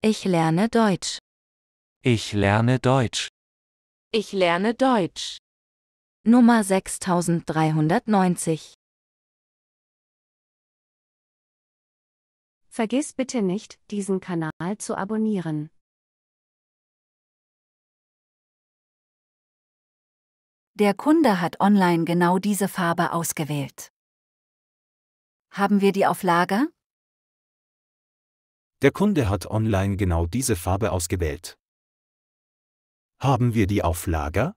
Ich lerne Deutsch. Ich lerne Deutsch. Ich lerne Deutsch. Nummer 6390. Vergiss bitte nicht, diesen Kanal zu abonnieren. Der Kunde hat online genau diese Farbe ausgewählt. Haben wir die auf Lager? Der Kunde hat online genau diese Farbe ausgewählt. Haben wir die auf Lager?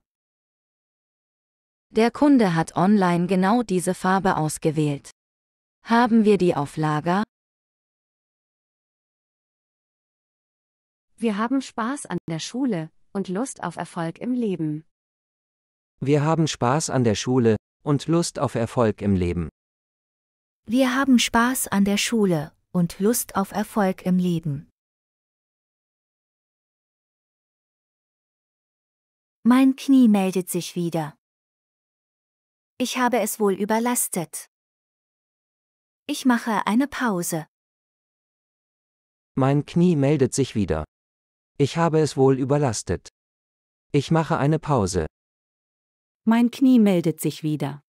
Der Kunde hat online genau diese Farbe ausgewählt. Haben wir die auf Lager? Wir haben Spaß an der Schule und Lust auf Erfolg im Leben. Wir haben Spaß an der Schule und Lust auf Erfolg im Leben. Wir haben Spaß an der Schule und Lust auf Erfolg im Leben. Mein Knie meldet sich wieder. Ich habe es wohl überlastet. Ich mache eine Pause. Mein Knie meldet sich wieder. Ich habe es wohl überlastet. Ich mache eine Pause. Mein Knie meldet sich wieder.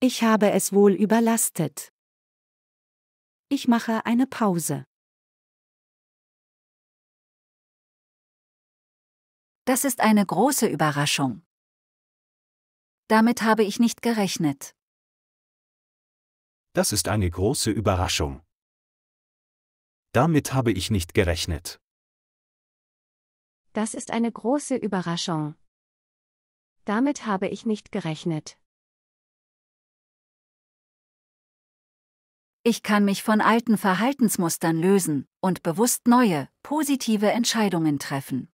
Ich habe es wohl überlastet. Ich mache eine Pause. Das ist eine große Überraschung. Damit habe ich nicht gerechnet. Das ist eine große Überraschung. Damit habe ich nicht gerechnet. Das ist eine große Überraschung. Damit habe ich nicht gerechnet. Ich kann mich von alten Verhaltensmustern lösen und bewusst neue, positive Entscheidungen treffen.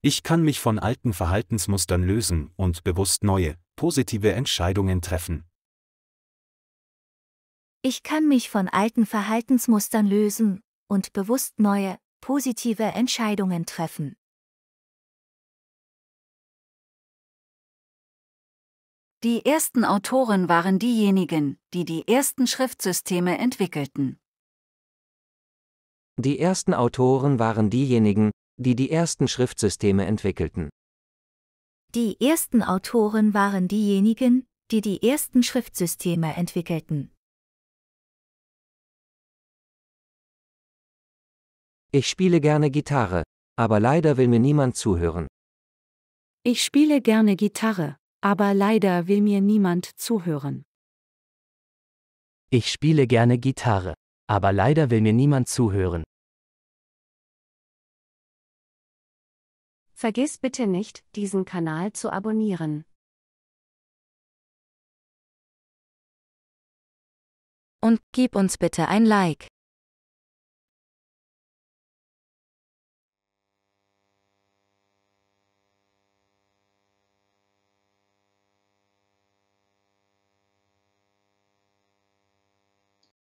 Ich kann mich von alten Verhaltensmustern lösen und bewusst neue, positive Entscheidungen treffen. Ich kann mich von alten Verhaltensmustern lösen und bewusst neue, positive Entscheidungen treffen. Die ersten Autoren waren diejenigen, die die ersten Schriftsysteme entwickelten. Die ersten Autoren waren diejenigen, die die ersten Schriftsysteme entwickelten. Die ersten Autoren waren diejenigen, die die ersten Schriftsysteme entwickelten. Ich spiele gerne Gitarre, aber leider will mir niemand zuhören. Ich spiele gerne Gitarre, aber leider will mir niemand zuhören. Ich spiele gerne Gitarre, aber leider will mir niemand zuhören. Vergiss bitte nicht, diesen Kanal zu abonnieren. Und gib uns bitte ein Like.